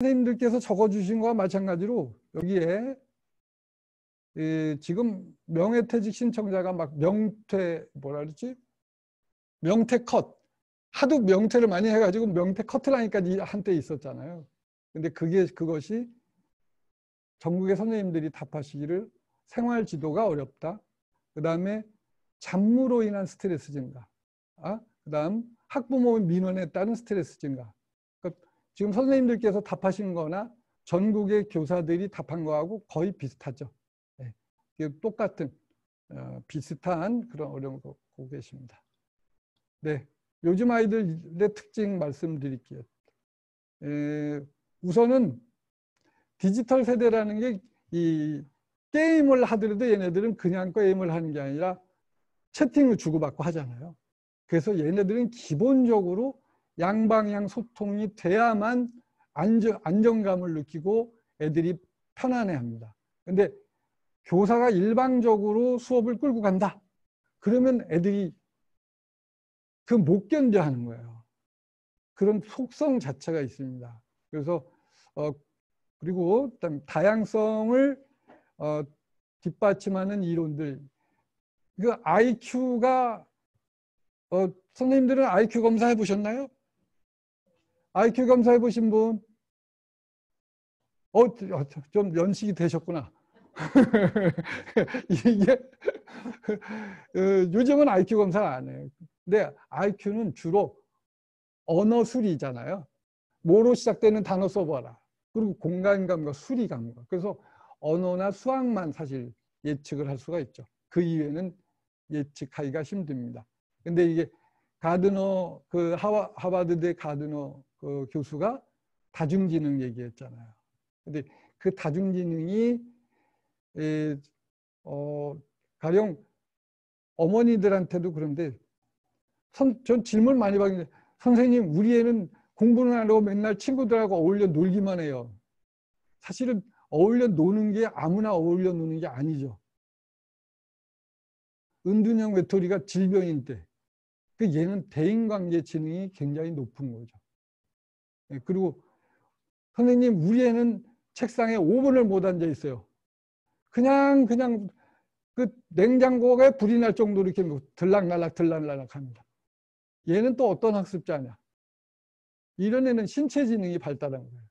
선생님들께서 적어주신 거와 마찬가지로 여기에 지금 명예퇴직 신청자가 막 명퇴 뭐라 그러지 명퇴 컷 하도 명퇴를 많이 해가지고 명퇴 컷트 하니까 한때 있었잖아요. 근데 그게 그것이 전국의 선생님들이 답하시기를 생활 지도가 어렵다. 그 다음에 잡무로 인한 스트레스 증가. 아? 그 다음 학부모 민원에 따른 스트레스 증가. 지금 선생님들께서 답하신 거나 전국의 교사들이 답한 거하고 거의 비슷하죠. 네. 똑같은 어, 비슷한 그런 어려움을 갖고 계십니다. 네, 요즘 아이들의 특징 말씀드릴게요. 에, 우선은 디지털 세대라는 게 이 게임을 하더라도 얘네들은 그냥 게임을 하는 게 아니라 채팅을 주고받고 하잖아요. 그래서 얘네들은 기본적으로 양방향 소통이 돼야만 안정, 안정감을 느끼고 애들이 편안해합니다. 근데 교사가 일방적으로 수업을 끌고 간다. 그러면 애들이 그 못 견뎌하는 거예요. 그런 속성 자체가 있습니다. 그래서 어 그리고 다양성을 어 뒷받침하는 이론들. 그 IQ가 어 선생님들은 IQ 검사 해보셨나요? IQ 검사 해보신 분? 어, 아, 좀 연식이 되셨구나. 이게 어, 요즘은 IQ 검사 안 해요. 근데 IQ는 주로 언어 수리잖아요. 뭐로 시작되는 단어 써봐라. 그리고 공간감과 수리감과. 그래서 언어나 수학만 사실 예측을 할 수가 있죠. 그 이외에는 예측하기가 힘듭니다. 근데 이게 가드너 그 하와, 하바드대 가드너 그 교수가 다중지능 얘기했잖아요. 근데 그 다중지능이 에, 어, 가령 어머니들한테도 그런데 선, 전 질문 많이 받는데 선생님 우리 애는 공부는 안 하고 맨날 친구들하고 어울려 놀기만 해요. 사실은 어울려 노는 게 아무나 어울려 노는 게 아니죠. 은둔형 외톨이가 질병인데 그 얘는 대인관계 지능이 굉장히 높은 거죠. 예, 그리고 선생님 우리 애는 책상에 5분을 못 앉아 있어요. 그냥 그냥 그 냉장고에 불이 날 정도로 이렇게 뭐 들락날락 들락날락 합니다. 얘는 또 어떤 학습자냐. 이런 애는 신체 지능이 발달한 거예요.